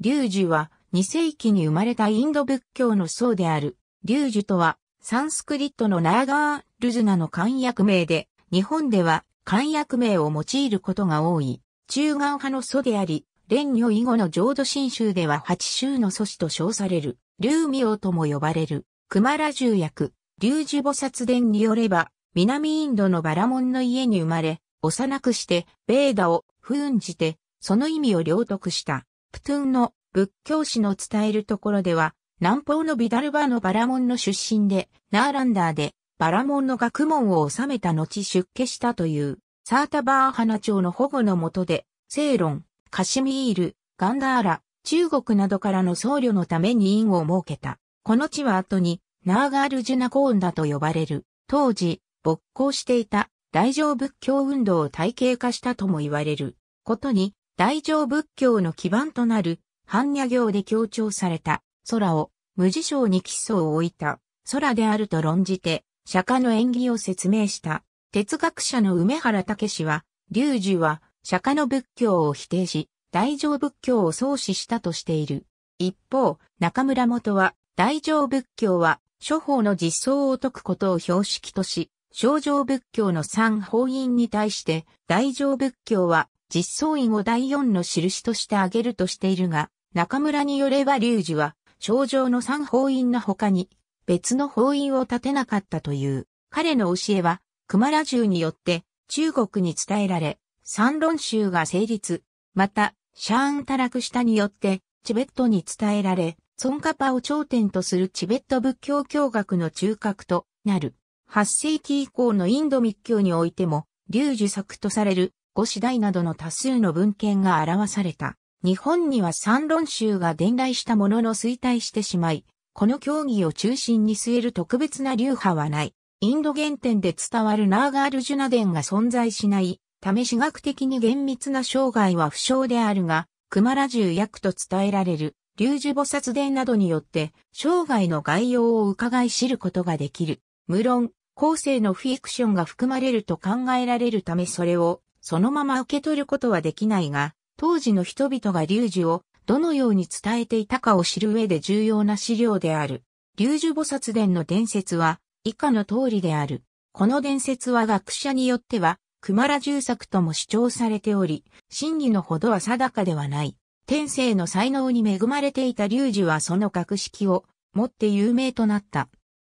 龍樹は2世紀に生まれたインド仏教の僧である。龍樹とは、サンスクリットのナーガールズナの漢訳名で、日本では漢訳名を用いることが多い。中眼派の祖であり、蓮女以後の浄土真宗では八州の祖師と称される、龍明とも呼ばれる、熊ラ。重役、龍樹菩薩伝によれば、南インドのバラモンの家に生まれ、幼くして、ベーダを、封じて、その意味を領得した、プトゥンの仏教史の伝えるところでは、南方のビダルバのバラモンの出身で、ナーランダーで、バラモンの学問を収めた後出家したという、サータバーハナ朝の保護のもとで、セイロン、カシミール、ガンダーラ、中国などからの僧侶のために院を設けた。この地は後に、ナーガールジュナコーンダと呼ばれる、当時、勃興していた大乗仏教運動を体系化したとも言われることに、大乗仏教の基盤となる般若行で強調された空を無事象に基礎を置いた空であると論じて釈迦の縁起を説明した。哲学者の梅原武氏は、龍樹は釈迦の仏教を否定し、大乗仏教を創始したとしている。一方、中村元は、大乗仏教は、諸法の実相を解くことを標識とし、小乗仏教の三法院に対して、大乗仏教は、実相院を第四の印として挙げるとしているが、中村によれば隆二は、症状の三法院の他に、別の法院を立てなかったという、彼の教えは、熊羅中によって中国に伝えられ、三論宗が成立、また、シャーン・タラクシタによってチベットに伝えられ、ソンカパを頂点とするチベット仏教教学の中核となる。8世紀以降のインド密教においても、龍樹作とされる五次第などの多数の文献が表された。日本には三論宗が伝来したものの衰退してしまい、この競技を中心に据える特別な流派はない。インド原点で伝わるナーガールジュナ伝が存在しない、ため私学的に厳密な生涯は不詳であるが、クマラ獣役と伝えられる、龍樹菩薩伝などによって、生涯の概要を伺い知ることができる。無論、後世のフィクションが含まれると考えられるためそれを、そのまま受け取ることはできないが、当時の人々が龍樹をどのように伝えていたかを知る上で重要な資料である。龍樹菩薩伝の伝説は以下の通りである。この伝説は学者によっては、熊良重作とも主張されており、真偽のほどは定かではない。天性の才能に恵まれていた龍樹はその格式を持って有名となった。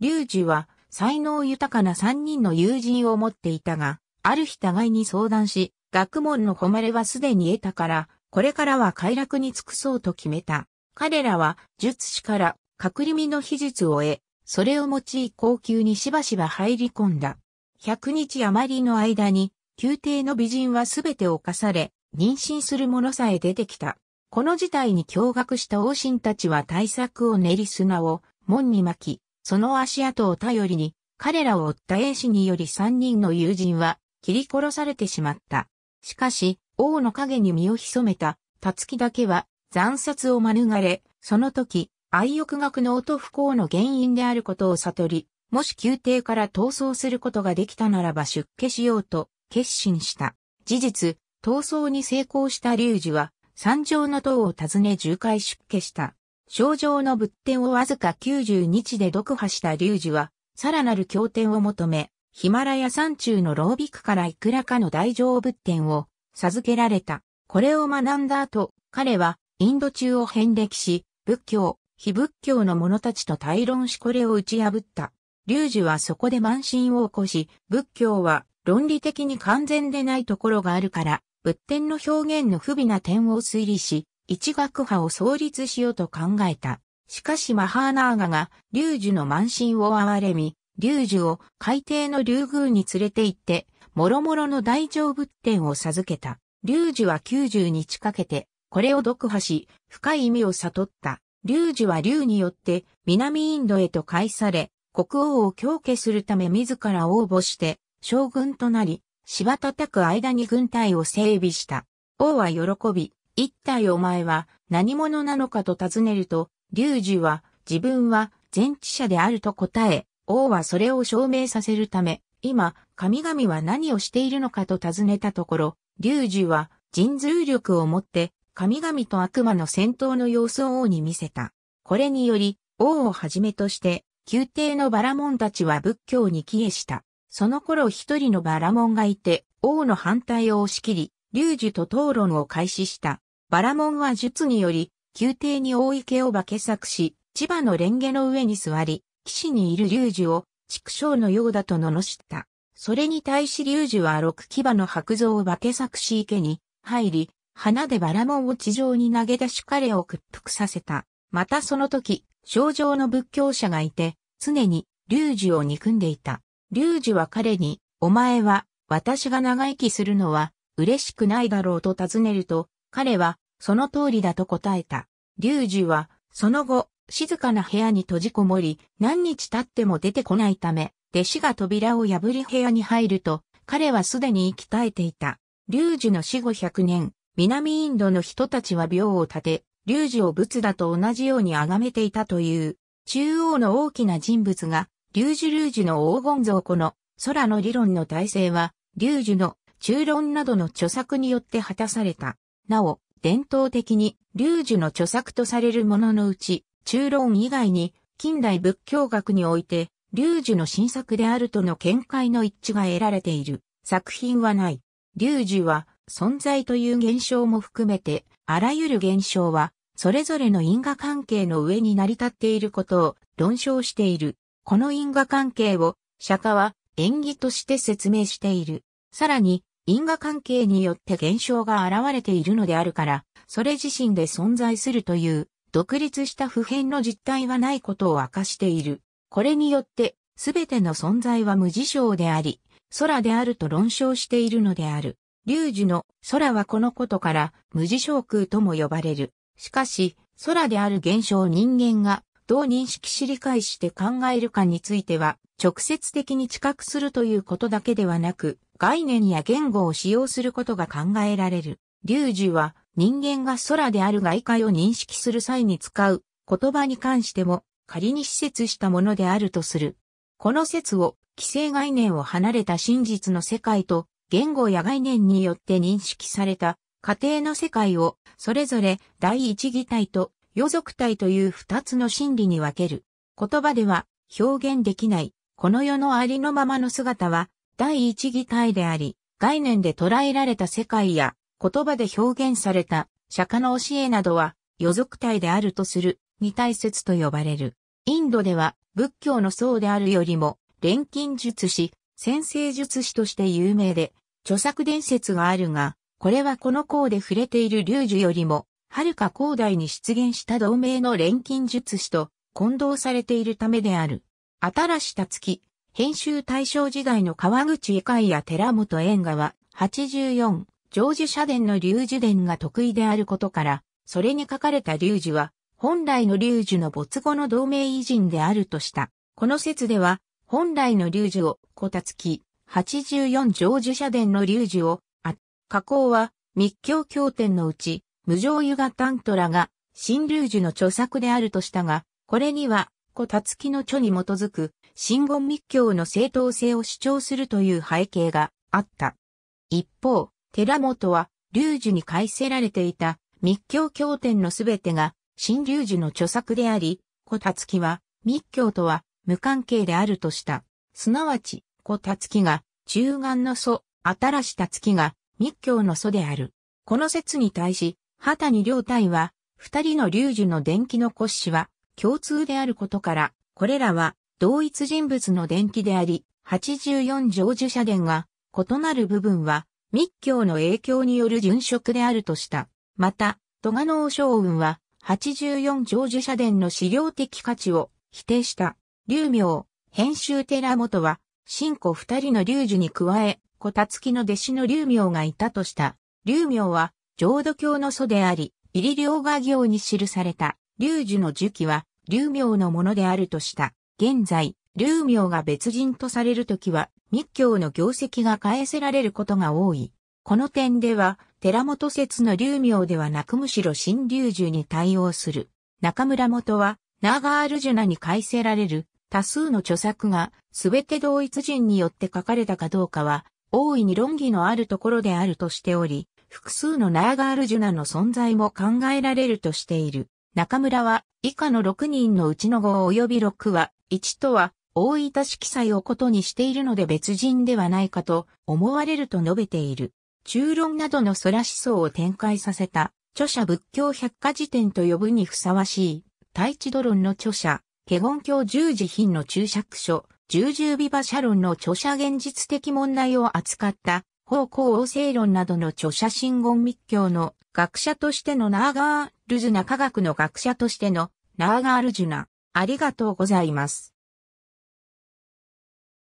龍樹は才能豊かな三人の友人を持っていたが、ある日互いに相談し、学問の誉れはすでに得たから、これからは快楽に尽くそうと決めた。彼らは術師から隠り身の秘術を得、それを用い高級にしばしば入り込んだ。百日余りの間に、宮廷の美人はすべて犯され、妊娠する者さえ出てきた。この事態に驚愕した王神たちは対策を練り砂を門に巻き、その足跡を頼りに、彼らを追った英氏により三人の友人は切り殺されてしまった。しかし、王の影に身を潜めた、たつきだけは、残殺を免れ、その時、愛欲学の音不幸の原因であることを悟り、もし宮廷から逃走することができたならば出家しようと決心した。事実、逃走に成功した龍二は、三条の塔を訪ね10回出家した。症状の仏典をわずか90日で読破した龍二は、さらなる経典を求め、ヒマラヤ山中のロービクからいくらかの大乗仏典を授けられた。これを学んだ後、彼はインド中を遍歴し、仏教、非仏教の者たちと対論しこれを打ち破った。龍樹はそこで満身を起こし、仏教は論理的に完全でないところがあるから、仏典の表現の不備な点を推理し、一学派を創立しようと考えた。しかしマハーナーガが龍樹の満身を憐れみ、龍樹を海底の竜宮に連れて行って、諸々の大乗仏典を授けた。龍樹は90日かけて、これを読破し、深い意味を悟った。龍樹は龍によって南インドへと返され、国王を強化するため自ら応募して、将軍となり、柴叩く間に軍隊を整備した。王は喜び、一体お前は何者なのかと尋ねると、龍樹は自分は前置者であると答え、王はそれを証明させるため、今、神々は何をしているのかと尋ねたところ、龍樹は神通力をもって神々と悪魔の戦闘の様子を王に見せた。これにより、王をはじめとして、宮廷のバラモンたちは仏教に帰依した。その頃一人のバラモンがいて、王の反対を押し切り、龍樹と討論を開始した。バラモンは術により、宮廷に大池を化け作し、千葉のレンゲの上に座り、岸にいる龍樹を畜生のようだと罵った。それに対し龍樹は六牙の白像を化け作し池に入り、花でバラモンを地上に投げ出し彼を屈服させた。またその時、症状の仏教者がいて、常に龍樹を憎んでいた。龍樹は彼に、お前は私が長生きするのは嬉しくないだろうと尋ねると、彼はその通りだと答えた。龍樹はその後、静かな部屋に閉じこもり、何日経っても出てこないため、弟子が扉を破り部屋に入ると、彼はすでに息絶えていた。龍樹の死後100年、南インドの人たちは廟を建て、龍樹を仏だと同じように崇めていたという、中央の大きな人物が、龍樹龍樹の黄金像この、空の理論の体制は、龍樹の中論などの著作によって果たされた。なお、伝統的に、龍樹の著作とされるもののうち、中論以外に近代仏教学において、龍樹の新作であるとの見解の一致が得られている作品はない。龍樹は存在という現象も含めて、あらゆる現象は、それぞれの因果関係の上に成り立っていることを論証している。この因果関係を、釈迦は縁起として説明している。さらに、因果関係によって現象が現れているのであるから、それ自身で存在するという独立した普遍の実態はないことを明かしている。これによって、すべての存在は無事象であり、空であると論証しているのである。龍樹の空はこのことから無事象空とも呼ばれる。しかし、空である現象人間がどう認識し理解して考えるかについては、直接的に知覚するということだけではなく、概念や言語を使用することが考えられる。龍樹は人間が空である外界を認識する際に使う言葉に関しても仮に施設したものであるとする。この説を既成概念を離れた真実の世界と言語や概念によって認識された家庭の世界をそれぞれ第一義体と余族体という二つの真理に分ける。言葉では表現できないこの世のありのままの姿は第一義体であり概念で捉えられた世界や言葉で表現された釈迦の教えなどは、予族体であるとする、二体説と呼ばれる。インドでは、仏教の僧であるよりも、錬金術師、先生術師として有名で、著作伝説があるが、これはこの項で触れている龍樹よりも、はるか広大に出現した同盟の錬金術師と混同されているためである。新した月、編集大正時代の川口絵海や寺本縁側、84、ジョージ社殿の龍樹伝が得意であることから、それに書かれた龍樹は、本来の龍樹の没後の同盟偉人であるとした。この説では、本来の龍樹を、こたつき、84ジョージ社殿の龍樹を、あ、加工は、密教経典のうち、無常湯がタントラが、新龍樹の著作であるとしたが、これには、こたつきの著に基づく、新言密教の正当性を主張するという背景があった。一方、寺本は、龍樹に改せられていた密教経典のすべてが、新龍樹の著作であり、小達木は、密教とは無関係であるとした。すなわち、小達木が、中眼の祖、新した月が、密教の祖である。この説に対し、畑に両体は、二人の龍樹の伝記の骨子は、共通であることから、これらは、同一人物の伝記であり、84条樹社伝が、異なる部分は、密教の影響による殉職であるとした。また、戸賀能将雲は、84成寿社殿の資料的価値を否定した。劉明、編集寺本は、新古二人の劉寿に加え、こたつきの弟子の劉明がいたとした。劉明は、浄土教の祖であり、入り両画行に記された、劉寿の樹記は、劉明のものであるとした。現在、流明が別人とされるときは、密教の業績が返せられることが多い。この点では、寺本説の流明ではなくむしろ新流樹に対応する。中村元は、ナーガールジュナに返せられる多数の著作が、すべて同一人によって書かれたかどうかは、大いに論議のあるところであるとしており、複数のナーガールジュナの存在も考えられるとしている。中村は、以下の6人のうちの5及び6は、1とは、大分色記載をことにしているので別人ではないかと思われると述べている。中論などの空思想を展開させた、著者仏教百科事典と呼ぶにふさわしい、大地ロ論の著者、華厳教十字品の注釈書、十十美馬車論の著者現実的問題を扱った、方向王政論などの著者真言密教の学者としてのナーガールズナ科学の学者としてのナーガールジュナ。ありがとうございます。